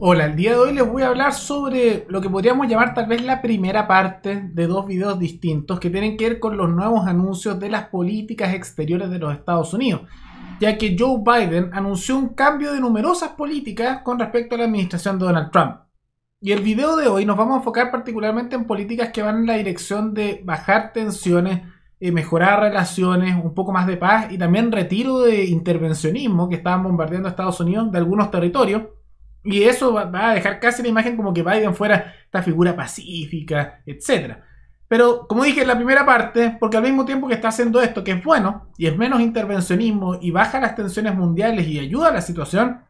Hola, el día de hoy les voy a hablar sobre lo que podríamos llamar tal vez la primera parte de dos videos distintos que tienen que ver con los nuevos anuncios de las políticas exteriores de los Estados Unidos, ya que Joe Biden anunció un cambio de numerosas políticas con respecto a la administración de Donald Trump. Y el video de hoy nos vamos a enfocar particularmente en políticas que van en la dirección de bajar tensiones, eh, mejorar relaciones, un poco más de paz y también retiro de intervencionismo que estaban bombardeando a Estados Unidos de algunos territorios y eso va, a dejar casi la imagen como que Biden fuera esta figura pacífica, etc. Pero como dije en la primera parte, porque al mismo tiempo que está haciendo esto, que es bueno, y es menos intervencionismo, y baja las tensiones mundiales y ayuda a la situación,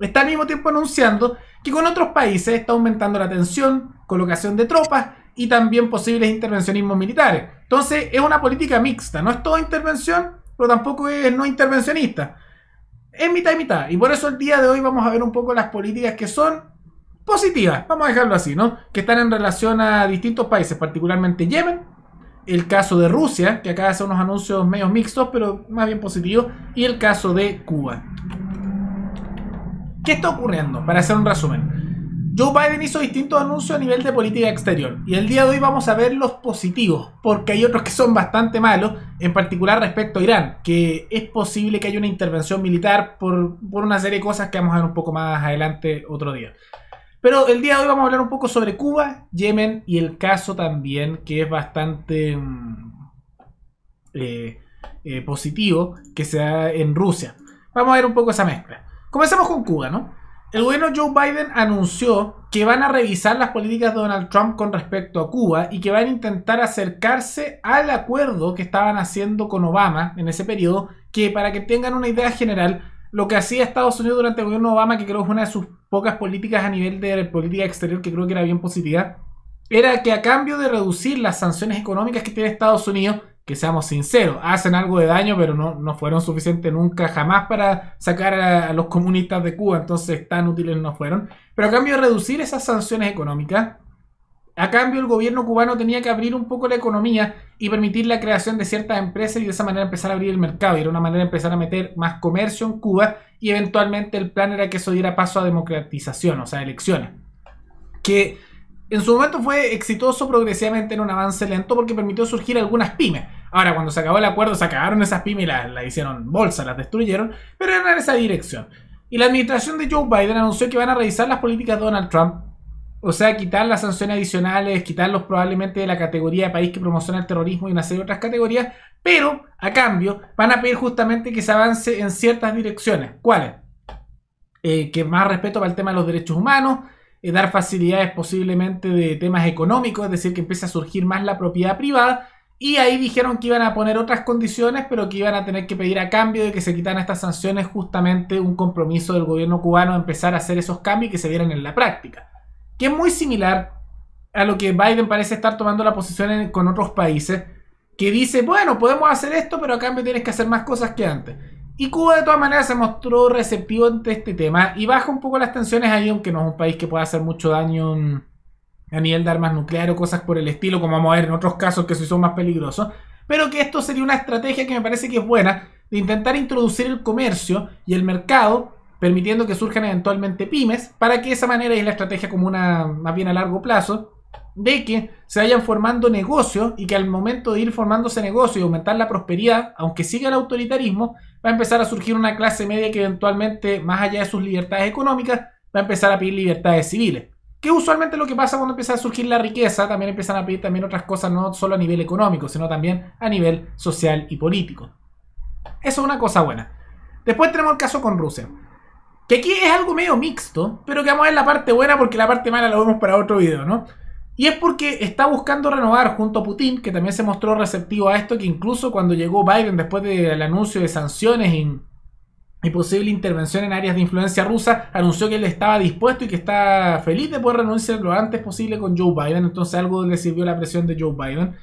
está al mismo tiempo anunciando que con otros países está aumentando la tensión, colocación de tropas y también posibles intervencionismos militares. Entonces es una política mixta, no es toda intervención, pero tampoco es no intervencionista es mitad y mitad. Y por eso el día de hoy vamos a ver un poco las políticas que son positivas, vamos a dejarlo así, ¿no? Que están en relación a distintos países, particularmente Yemen, el caso de Rusia, que acá hace unos anuncios medio mixtos, pero más bien positivos, y el caso de Cuba. ¿Qué está ocurriendo? Para hacer un resumen. Joe Biden hizo distintos anuncios a nivel de política exterior y el día de hoy vamos a ver los positivos, porque hay otros que son bastante malos en particular respecto a Irán, que es posible que haya una intervención militar por, una serie de cosas que vamos a ver un poco más adelante otro día. Pero el día de hoy vamos a hablar un poco sobre Cuba, Yemen y el caso también que es bastante mm, eh, eh, positivo que se da en Rusia. Vamos a ver un poco esa mezcla. Comencemos con Cuba, ¿no? El gobierno Joe Biden anunció que van a revisar las políticas de Donald Trump con respecto a Cuba y que van a intentar acercarse al acuerdo que estaban haciendo con Obama en ese periodo, que para que tengan una idea general, lo que hacía Estados Unidos durante el gobierno de Obama, que creo que es una de sus pocas políticas a nivel de política exterior que creo que era bien positiva, era que a cambio de reducir las sanciones económicas que tiene Estados Unidos, que seamos sinceros, hacen algo de daño, pero no, no fueron suficientes nunca jamás para sacar a, los comunistas de Cuba, entonces tan útiles no fueron. Pero a cambio de reducir esas sanciones económicas, a cambio el gobierno cubano tenía que abrir un poco la economía y permitir la creación de ciertas empresas y de esa manera empezar a abrir el mercado. Y era una manera de empezar a meter más comercio en Cuba y eventualmente el plan era que eso diera paso a democratización, o sea, elecciones. Que en su momento fue exitoso progresivamente en un avance lento porque permitió surgir algunas pymes Ahora, cuando se acabó el acuerdo, se acabaron esas pymes y las hicieron bolsa, las destruyeron, pero eran en esa dirección. Y la administración de Joe Biden anunció que van a revisar las políticas de Donald Trump, o sea, quitar las sanciones adicionales, quitarlos probablemente de la categoría de país que promociona el terrorismo y una serie de otras categorías, pero a cambio van a pedir justamente que se avance en ciertas direcciones. ¿Cuáles? Eh, que más respeto para el tema de los derechos humanos, eh, dar facilidades posiblemente de temas económicos, es decir, que empiece a surgir más la propiedad privada y ahí dijeron que iban a poner otras condiciones, pero que iban a tener que pedir a cambio de que se quitaran estas sanciones justamente un compromiso del gobierno cubano de empezar a hacer esos cambios y que se vieran en la práctica. Que es muy similar a lo que Biden parece estar tomando la posición con otros países, que dice, bueno, podemos hacer esto, pero a cambio tienes que hacer más cosas que antes. Y Cuba de todas maneras se mostró receptivo ante este tema y baja un poco las tensiones ahí, aunque no es un país que pueda hacer mucho daño en a nivel de armas nucleares o cosas por el estilo, como vamos a ver en otros casos que sí son más peligrosos, pero que esto sería una estrategia que me parece que es buena de intentar introducir el comercio y el mercado, permitiendo que surjan eventualmente pymes, para que esa manera, es la estrategia como una más bien a largo plazo, de que se vayan formando negocios y que al momento de ir formándose negocios y aumentar la prosperidad, aunque siga el autoritarismo, va a empezar a surgir una clase media que eventualmente, más allá de sus libertades económicas, va a empezar a pedir libertades civiles. Que usualmente lo que pasa cuando empieza a surgir la riqueza, también empiezan a pedir también otras cosas, no solo a nivel económico, sino también a nivel social y político. Eso es una cosa buena. Después tenemos el caso con Rusia. Que aquí es algo medio mixto, pero que vamos a ver la parte buena porque la parte mala la vemos para otro video, ¿no? Y es porque está buscando renovar junto a Putin, que también se mostró receptivo a esto, que incluso cuando llegó Biden después del anuncio de sanciones en y posible intervención en áreas de influencia rusa, anunció que él estaba dispuesto y que está feliz de poder renunciar lo antes posible con Joe Biden. Entonces algo le sirvió la presión de Joe Biden.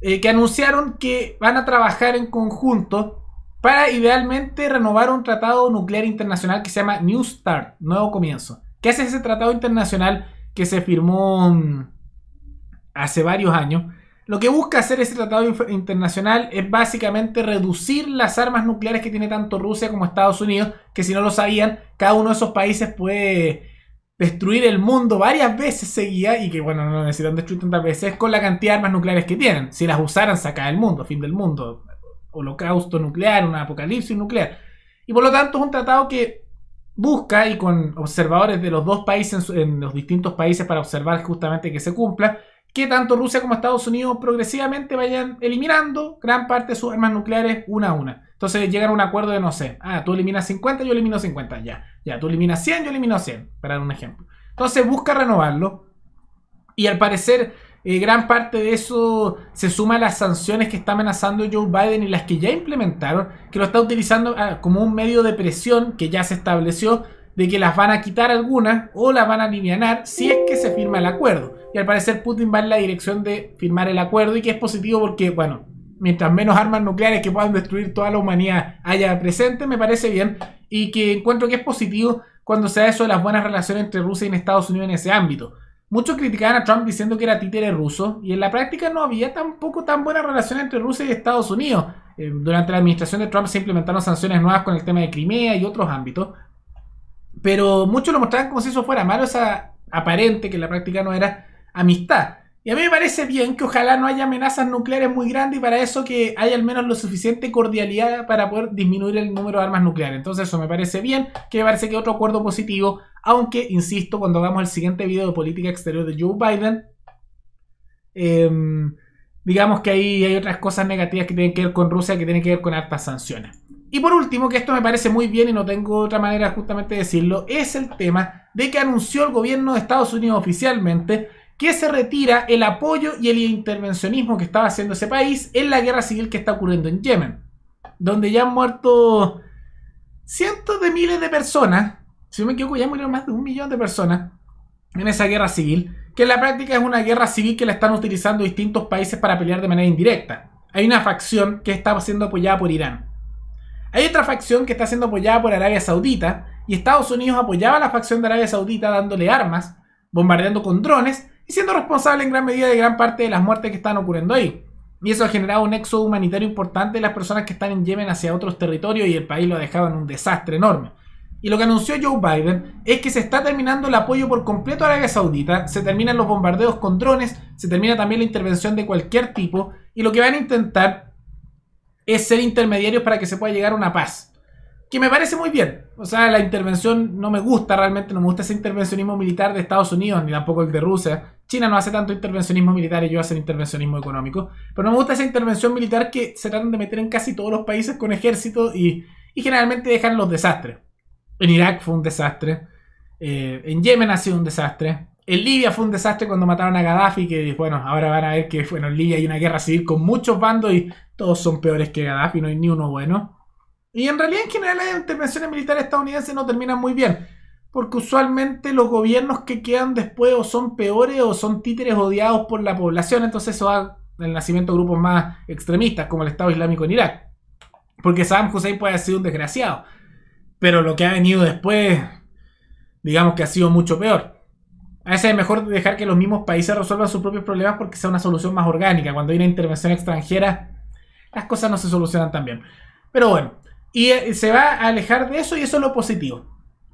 Eh, que anunciaron que van a trabajar en conjunto para idealmente renovar un tratado nuclear internacional que se llama New Start, Nuevo Comienzo. ¿Qué es ese tratado internacional que se firmó mm, hace varios años? Lo que busca hacer ese tratado internacional es básicamente reducir las armas nucleares que tiene tanto Rusia como Estados Unidos, que si no lo sabían, cada uno de esos países puede destruir el mundo varias veces seguidas, y que bueno, no necesitan destruir tantas veces con la cantidad de armas nucleares que tienen. Si las usaran, saca el mundo, fin del mundo, holocausto nuclear, un apocalipsis nuclear. Y por lo tanto es un tratado que busca y con observadores de los dos países en los distintos países para observar justamente que se cumpla que tanto Rusia como Estados Unidos progresivamente vayan eliminando gran parte de sus armas nucleares una a una. Entonces llegan a un acuerdo de, no sé, ah, tú eliminas 50, yo elimino 50, ya. Ya, tú eliminas 100, yo elimino 100, para dar un ejemplo. Entonces busca renovarlo y al parecer eh, gran parte de eso se suma a las sanciones que está amenazando Joe Biden y las que ya implementaron, que lo está utilizando ah, como un medio de presión que ya se estableció de que las van a quitar algunas o las van a aliviar si es que se firma el acuerdo. Y al parecer Putin va en la dirección de firmar el acuerdo y que es positivo porque, bueno, mientras menos armas nucleares que puedan destruir toda la humanidad haya presente, me parece bien. Y que encuentro que es positivo cuando se da eso de las buenas relaciones entre Rusia y Estados Unidos en ese ámbito. Muchos criticaban a Trump diciendo que era títere ruso y en la práctica no había tampoco tan buenas relaciones entre Rusia y Estados Unidos. Eh, durante la administración de Trump se implementaron sanciones nuevas con el tema de Crimea y otros ámbitos. Pero muchos lo mostraban como si eso fuera malo, esa aparente, que en la práctica no era amistad. Y a mí me parece bien que ojalá no haya amenazas nucleares muy grandes y para eso que haya al menos lo suficiente cordialidad para poder disminuir el número de armas nucleares. Entonces eso me parece bien, que me parece que otro acuerdo positivo, aunque, insisto, cuando hagamos el siguiente video de política exterior de Joe Biden, em, digamos que ahí hay otras cosas negativas que tienen que ver con Rusia, que tienen que ver con hartas sanciones. Y por último, que esto me parece muy bien y no tengo otra manera justamente de decirlo, es el tema de que anunció el gobierno de Estados Unidos oficialmente que se retira el apoyo y el intervencionismo que estaba haciendo ese país en la guerra civil que está ocurriendo en Yemen, donde ya han muerto cientos de miles de personas, si no me equivoco ya murieron más de un millón de personas en esa guerra civil, que en la práctica es una guerra civil que la están utilizando distintos países para pelear de manera indirecta. Hay una facción que está siendo apoyada por Irán. Hay otra facción que está siendo apoyada por Arabia Saudita y Estados Unidos apoyaba a la facción de Arabia Saudita dándole armas, bombardeando con drones y siendo responsable en gran medida de gran parte de las muertes que están ocurriendo ahí. Y eso ha generado un éxodo humanitario importante de las personas que están en Yemen hacia otros territorios y el país lo ha dejado en un desastre enorme. Y lo que anunció Joe Biden es que se está terminando el apoyo por completo a Arabia Saudita, se terminan los bombardeos con drones, se termina también la intervención de cualquier tipo y lo que van a intentar es ser intermediarios para que se pueda llegar a una paz. Que me parece muy bien, o sea, la intervención no me gusta realmente, no me gusta ese intervencionismo militar de Estados Unidos, ni tampoco el de Rusia. China no hace tanto intervencionismo militar, y yo hacen intervencionismo económico. Pero no me gusta esa intervención militar que se tratan de meter en casi todos los países con ejército y, generalmente dejan los desastres. En Irak fue un desastre, eh, en Yemen ha sido un desastre, en Libia fue un desastre cuando mataron a Gaddafi, que bueno, ahora van a ver que en Libia hay una guerra civil con muchos bandos y todos son peores que Gaddafi, no hay ni uno bueno. Y en realidad en general las intervenciones militares estadounidenses no terminan muy bien, porque usualmente los gobiernos que quedan después o son peores o son títeres odiados por la población, entonces eso da el nacimiento de grupos más extremistas como el Estado Islámico en Irak. Porque Saddam Hussein puede haber sido un desgraciado, pero lo que ha venido después, digamos que ha sido mucho peor. A veces es mejor dejar que los mismos países resuelvan sus propios problemas porque sea una solución más orgánica. Cuando hay una intervención extranjera, las cosas no se solucionan tan bien. Pero bueno, eh, y se va a alejar de eso y eso es lo positivo.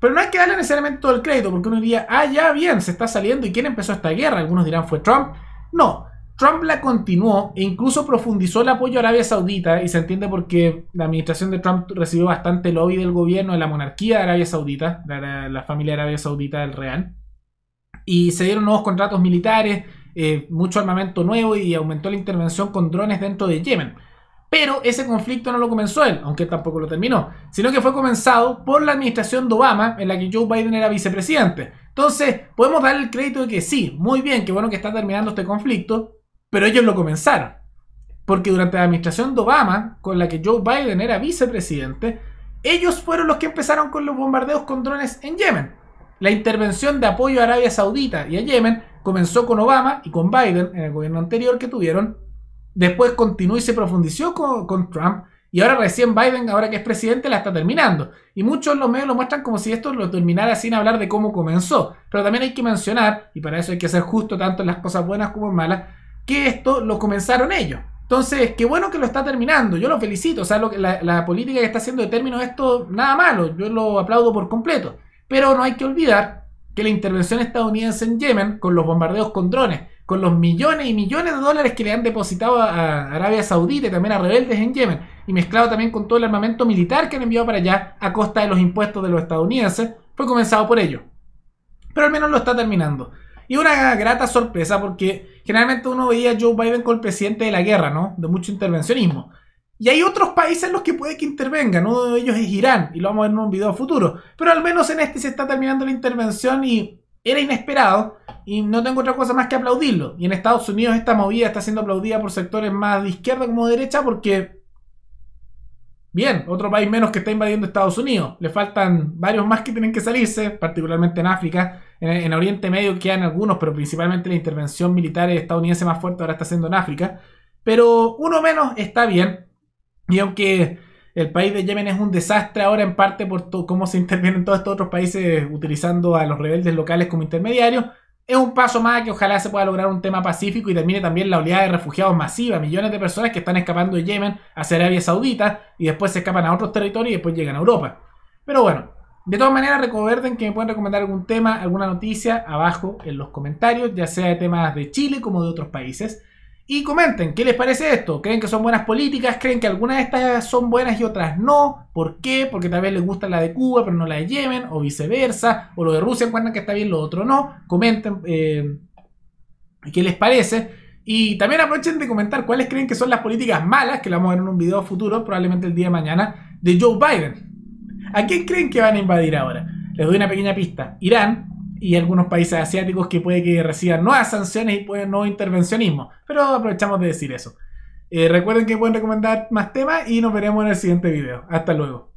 Pero no hay que darle necesariamente todo el crédito, porque uno diría, ah, ya bien, se está saliendo y quién empezó esta guerra. Algunos dirán, fue Trump. No, Trump la continuó e incluso profundizó el apoyo a Arabia Saudita, y se entiende porque la administración de Trump recibió bastante lobby del gobierno, de la monarquía de Arabia Saudita, de la, familia de Arabia Saudita del Real. Y se dieron nuevos contratos militares, eh, mucho armamento nuevo y aumentó la intervención con drones dentro de Yemen. Pero ese conflicto no lo comenzó él, aunque tampoco lo terminó, sino que fue comenzado por la administración de Obama, en la que Joe Biden era vicepresidente. Entonces, podemos dar el crédito de que sí, muy bien, que bueno que está terminando este conflicto, pero ellos lo comenzaron. Porque durante la administración de Obama, con la que Joe Biden era vicepresidente, ellos fueron los que empezaron con los bombardeos con drones en Yemen. La intervención de apoyo a Arabia Saudita y a Yemen comenzó con Obama y con Biden en el gobierno anterior que tuvieron después continuó y se profundizó con, Trump. Y ahora recién Biden, ahora que es presidente, la está terminando. Y muchos en los medios lo muestran como si esto lo terminara sin hablar de cómo comenzó. Pero también hay que mencionar, y para eso hay que ser justo tanto en las cosas buenas como en malas, que esto lo comenzaron ellos. Entonces, qué bueno que lo está terminando. Yo lo felicito. O sea, la, la política que está haciendo de término esto, nada malo. Yo lo aplaudo por completo. Pero no hay que olvidar que la intervención estadounidense en Yemen, con los bombardeos con drones, con los millones y millones de dólares que le han depositado a Arabia Saudita y también a rebeldes en Yemen, y mezclado también con todo el armamento militar que han enviado para allá a costa de los impuestos de los estadounidenses, fue comenzado por ello, Pero al menos lo está terminando. Y una grata sorpresa porque generalmente uno veía a Joe Biden como el presidente de la guerra, ¿no? De mucho intervencionismo. Y hay otros países en los que puede que intervengan. Uno de ellos es Irán, y lo vamos a ver en un video futuro. Pero al menos en este se está terminando la intervención y era inesperado. Y no tengo otra cosa más que aplaudirlo. Y en Estados Unidos esta movida está siendo aplaudida por sectores más de izquierda como de derecha porque... Bien, otro país menos que está invadiendo Estados Unidos. Le faltan varios más que tienen que salirse, particularmente en África. En, Oriente Medio quedan algunos, pero principalmente la intervención militar estadounidense más fuerte ahora está siendo en África. Pero uno menos está bien. Y aunque el país de Yemen es un desastre ahora en parte por cómo se intervienen todos estos otros países utilizando a los rebeldes locales como intermediarios, es un paso más que ojalá se pueda lograr un tema pacífico y termine también la oleada de refugiados masiva, millones de personas que están escapando de Yemen hacia Arabia Saudita y después se escapan a otros territorios y después llegan a Europa. Pero bueno, de todas maneras recuerden que me pueden recomendar algún tema, alguna noticia abajo en los comentarios, ya sea de temas de Chile como de otros países. Y comenten, ¿qué les parece esto? ¿Creen que son buenas políticas? ¿Creen que algunas de estas son buenas y otras no? ¿Por qué? Porque tal vez les gusta la de Cuba, pero no la de Yemen, o viceversa, o lo de Rusia encuentran que está bien, lo otro no. Comenten eh, qué les parece. Y también aprovechen de comentar cuáles creen que son las políticas malas, que la vamos a ver en un video futuro, probablemente el día de mañana, de Joe Biden. ¿A quién creen que van a invadir ahora? Les doy una pequeña pista. Irán, y algunos países asiáticos que puede que reciban nuevas sanciones y pueden no intervencionismo. Pero aprovechamos de decir eso. Eh, recuerden que pueden recomendar más temas y nos veremos en el siguiente video. Hasta luego.